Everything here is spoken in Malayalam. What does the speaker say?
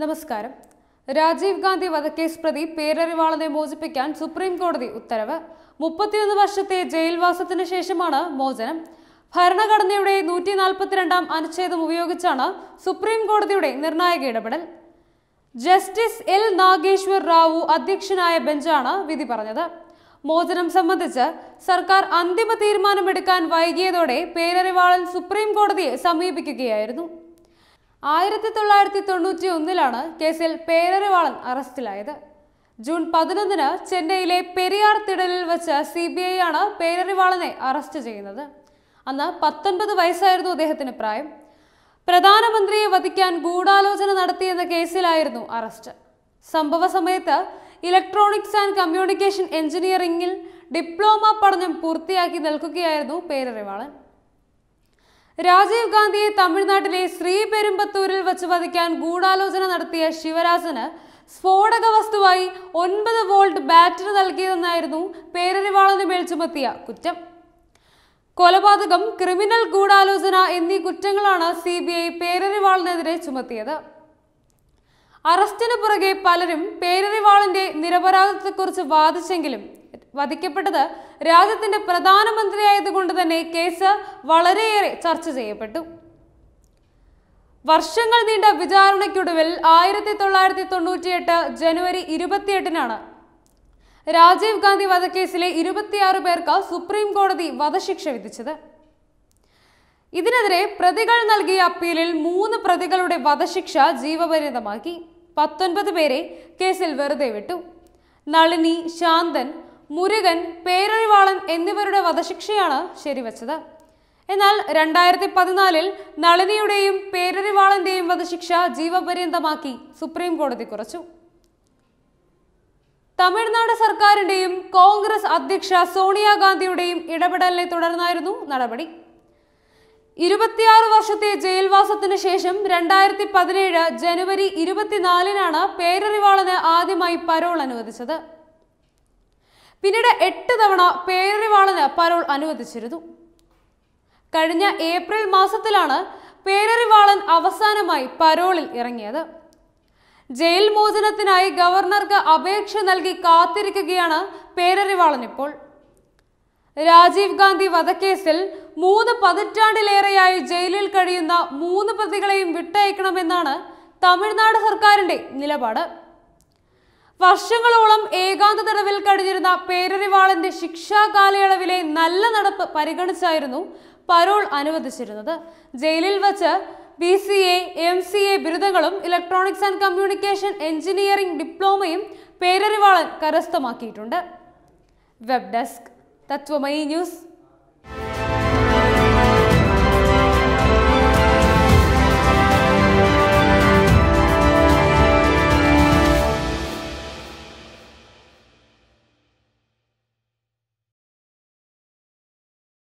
നമസ്കാരം രാജീവ് ഗാന്ധി വധക്കേസ് പ്രതി പേരറിവാളനെ മോചിപ്പിക്കാൻ സുപ്രീം കോടതി ഉത്തരവ് മുപ്പത്തിയൊന്ന് വർഷത്തെ ജയിൽവാസത്തിന് ശേഷമാണ് മോചനം ഭരണഘടനയുടെ നൂറ്റി നാൽപ്പത്തിരണ്ടാം അനുച്ഛേദം ഉപയോഗിച്ചാണ് സുപ്രീം കോടതിയുടെ നിർണായക ഇടപെടൽ ജസ്റ്റിസ് എൽ നാഗേശ്വർ റാവു അധ്യക്ഷനായ ബെഞ്ചാണ് വിധി പറഞ്ഞത് മോചനം സംബന്ധിച്ച് സർക്കാർ അന്തിമ തീരുമാനമെടുക്കാൻ വൈകിയതോടെ പേരറിവാളൻ സുപ്രീം കോടതിയെ സമീപിക്കുകയായിരുന്നു ആയിരത്തി തൊള്ളായിരത്തി തൊണ്ണൂറ്റി ഒന്നിലാണ് കേസിൽ പേരറിവാളൻ അറസ്റ്റിലായത് ജൂൺ പതിനൊന്നിന് ചെന്നൈയിലെ പെരിയാർ തിടലിൽ വെച്ച് സി ബി ഐ ആണ് പേരറിവാളനെ അറസ്റ്റ് ചെയ്യുന്നത് അന്ന് പത്തൊൻപത് വയസ്സായിരുന്നു അദ്ദേഹത്തിന് പ്രായം പ്രധാനമന്ത്രിയെ വധിക്കാൻ ഗൂഢാലോചന നടത്തിയെന്ന കേസിലായിരുന്നു അറസ്റ്റ് സംഭവ സമയത്ത് ഇലക്ട്രോണിക്സ് ആൻഡ് കമ്മ്യൂണിക്കേഷൻ എഞ്ചിനീയറിംഗിൽ ഡിപ്ലോമ പഠനം പൂർത്തിയാക്കി നിൽക്കുകയായിരുന്നു പേരറിവാളൻ രാജീവ് ഗാന്ധിയെ തമിഴ്നാട്ടിലെ ശ്രീപെരുമ്പത്തൂരിൽ വച്ച് വധിക്കാൻ ഗൂഢാലോചന നടത്തിയ ശിവരാജന് സ്ഫോടക വസ്തുവായി ഒൻപത് വോൾട്ട് ബാറ്ററി നൽകിയതെന്നായിരുന്നു പേരറിവാളന് മേൽ ചുമത്തിയ കുറ്റം കൊലപാതകം ക്രിമിനൽ ഗൂഢാലോചന എന്നീ കുറ്റങ്ങളാണ് സി ബി ഐ പേരറിവാളിനെതിരെ ചുമത്തിയത് അറസ്റ്റിന് പുറകെ പലരും പേരറിവാളിന്റെ നിരപരാധത്തെക്കുറിച്ച് വാദിച്ചെങ്കിലും വധിക്കപ്പെട്ടത് രാജ്യത്തിന്റെ പ്രധാനമന്ത്രിയായതുകൊണ്ട് തന്നെ കേസ് വളരെയേറെ ചർച്ച ചെയ്യപ്പെട്ടു വർഷങ്ങൾ നീണ്ട വിചാരണയ്ക്കൊടുവിൽ ആയിരത്തി തൊള്ളായിരത്തി തൊണ്ണൂറ്റിയെട്ട് ജനുവരി ഇരുപത്തിയെട്ടിനാണ് രാജീവ് ഗാന്ധി വധക്കേസിലെ ഇരുപത്തിയാറ് പേർക്ക് സുപ്രീം കോടതി വധശിക്ഷ വിധിച്ചത് ഇതിനെതിരെ പ്രതികൾ നൽകിയ അപ്പീലിൽ മൂന്ന് പ്രതികളുടെ വധശിക്ഷ ജീവപര്യന്തമാക്കി പത്തൊൻപത് പേരെ കേസിൽ വെറുതെ വിട്ടു നളിനി ശാന്തൻ മുരുകൻ പേരൊഴിവാളൻ എന്നിവരുടെ വധശിക്ഷയാണ് ശരിവച്ചത് എന്നാൽ രണ്ടായിരത്തി പതിനാലിൽ നളിനിയുടെയും പേരറിവാളന്റെയും വധശിക്ഷ ജീവപര്യന്തമാക്കി സുപ്രീം കോടതി കുറച്ചു തമിഴ്നാട് സർക്കാരിന്റെയും കോൺഗ്രസ് അധ്യക്ഷ സോണിയാഗാന്ധിയുടെയും ഇടപെടലിനെ തുടർന്നായിരുന്നു നടപടി ഇരുപത്തിയാറ് വർഷത്തെ ജയിൽവാസത്തിന് ശേഷം രണ്ടായിരത്തി പതിനേഴ് ജനുവരി ഇരുപത്തിനാലിനാണ് പേരറിവാളന് ആദ്യമായി പരോൾ അനുവദിച്ചത് പിന്നീട് എട്ട് തവണ പേരറിവാളന് പരോൾ അനുവദിച്ചിരുന്നു കഴിഞ്ഞ ഏപ്രിൽ മാസത്തിലാണ് പേരറിവാളൻ അവസാനമായി പരോളിൽ ഇറങ്ങിയത് ജയിൽ മോചനത്തിനായി ഗവർണർക്ക് അപേക്ഷ നൽകി കാത്തിരിക്കുകയാണ് പേരറിവാളൻ ഇപ്പോൾ രാജീവ് ഗാന്ധി വധക്കേസിൽ മൂന്ന് പതിറ്റാണ്ടിലേറെയായി ജയിലിൽ കഴിയുന്ന മൂന്ന് പ്രതികളെയും വിട്ടയക്കണമെന്നാണ് തമിഴ്നാട് സർക്കാരിന്റെ നിലപാട് വർഷങ്ങളോളം ഏകാന്ത തടവിൽ കഴിഞ്ഞിരുന്ന പേരറിവാളന്റെ ശിക്ഷാ കാലയളവിലെ നല്ല നടപ്പ് പരിഗണിച്ചായിരുന്നു പരോൾ അനുവദിച്ചിരുന്നത് ജയിലിൽ വച്ച് B C A M C A ബിരുദങ്ങളും ഇലക്ട്രോണിക്സ് ആൻഡ് കമ്മ്യൂണിക്കേഷൻ എഞ്ചിനീയറിംഗ് ഡിപ്ലോമയും പേരറിവാളൻ കരസ്ഥമാക്കിയിട്ടുണ്ട് വെബ് ഡെസ്ക് തത്വമയി ന്യൂസ്